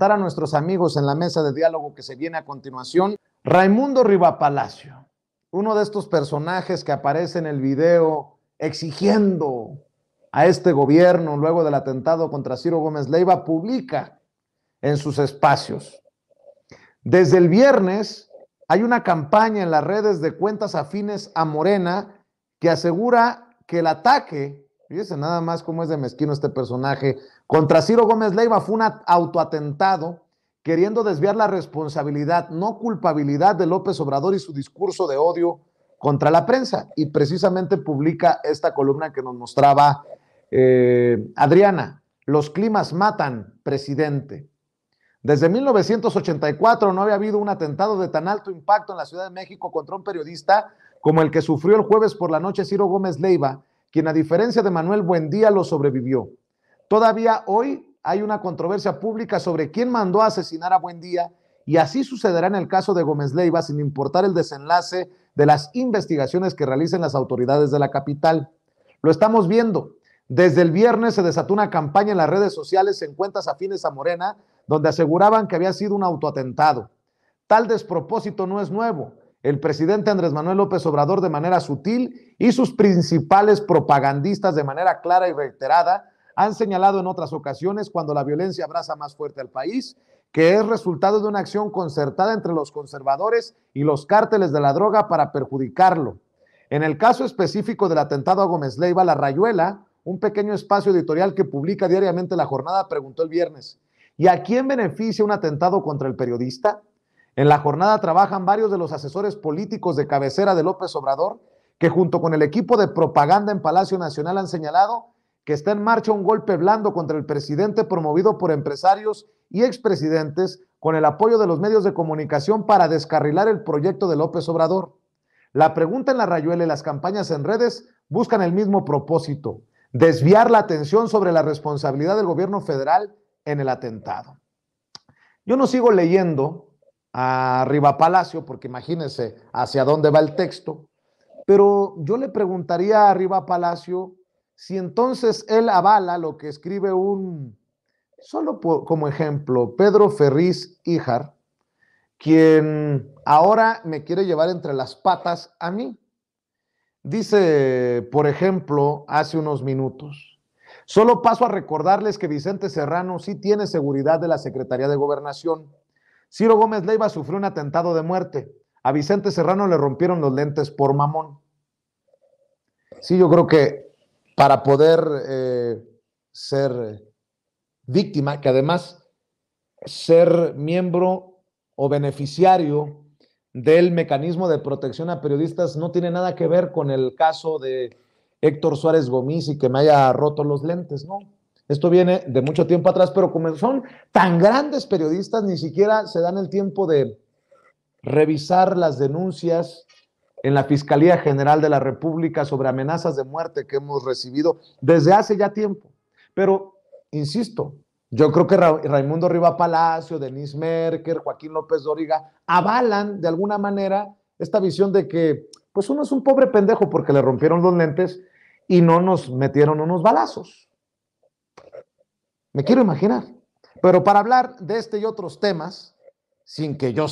a nuestros amigos en la mesa de diálogo que se viene a continuación, Raimundo Rivapalacio, uno de estos personajes que aparece en el video exigiendo a este gobierno luego del atentado contra Ciro Gómez Leiva, publica en sus espacios. Desde el viernes hay una campaña en las redes de cuentas afines a Morena que asegura que el ataque fíjense nada más cómo es de mezquino este personaje. Contra Ciro Gómez Leiva fue un autoatentado queriendo desviar la responsabilidad, no culpabilidad de López Obrador y su discurso de odio contra la prensa. Y precisamente publica esta columna que nos mostraba eh, Adriana. Los climas matan, presidente. Desde 1984 no había habido un atentado de tan alto impacto en la Ciudad de México contra un periodista como el que sufrió el jueves por la noche Ciro Gómez Leiva, quien a diferencia de Manuel Buendía lo sobrevivió. Todavía hoy hay una controversia pública sobre quién mandó a asesinar a Buendía y así sucederá en el caso de Gómez Leiva sin importar el desenlace de las investigaciones que realicen las autoridades de la capital. Lo estamos viendo. Desde el viernes se desató una campaña en las redes sociales en cuentas afines a Morena, donde aseguraban que había sido un autoatentado. Tal despropósito no es nuevo el presidente Andrés Manuel López Obrador de manera sutil y sus principales propagandistas de manera clara y reiterada han señalado en otras ocasiones cuando la violencia abraza más fuerte al país, que es resultado de una acción concertada entre los conservadores y los cárteles de la droga para perjudicarlo. En el caso específico del atentado a Gómez Leiva, La Rayuela, un pequeño espacio editorial que publica diariamente La Jornada, preguntó el viernes, ¿y a quién beneficia un atentado contra el periodista? En la jornada trabajan varios de los asesores políticos de cabecera de López Obrador, que junto con el equipo de propaganda en Palacio Nacional han señalado que está en marcha un golpe blando contra el presidente promovido por empresarios y expresidentes con el apoyo de los medios de comunicación para descarrilar el proyecto de López Obrador. La pregunta en la rayuela y las campañas en redes buscan el mismo propósito, desviar la atención sobre la responsabilidad del gobierno federal en el atentado. Yo no sigo leyendo a Riva Palacio, porque imagínense hacia dónde va el texto, pero yo le preguntaría a Riva Palacio si entonces él avala lo que escribe un, solo como ejemplo, Pedro Ferriz Híjar, quien ahora me quiere llevar entre las patas a mí. Dice, por ejemplo, hace unos minutos, solo paso a recordarles que Vicente Serrano sí tiene seguridad de la Secretaría de Gobernación Ciro Gómez Leiva sufrió un atentado de muerte. A Vicente Serrano le rompieron los lentes por mamón. Sí, yo creo que para poder eh, ser eh, víctima, que además ser miembro o beneficiario del mecanismo de protección a periodistas no tiene nada que ver con el caso de Héctor Suárez Gomis y que me haya roto los lentes, ¿no? Esto viene de mucho tiempo atrás, pero como son tan grandes periodistas, ni siquiera se dan el tiempo de revisar las denuncias en la Fiscalía General de la República sobre amenazas de muerte que hemos recibido desde hace ya tiempo. Pero, insisto, yo creo que Raimundo Riva Palacio, Denise Merker, Joaquín López Dóriga avalan de alguna manera esta visión de que, pues uno es un pobre pendejo porque le rompieron los lentes y no nos metieron unos balazos. Me quiero imaginar. Pero para hablar de este y otros temas, sin que yo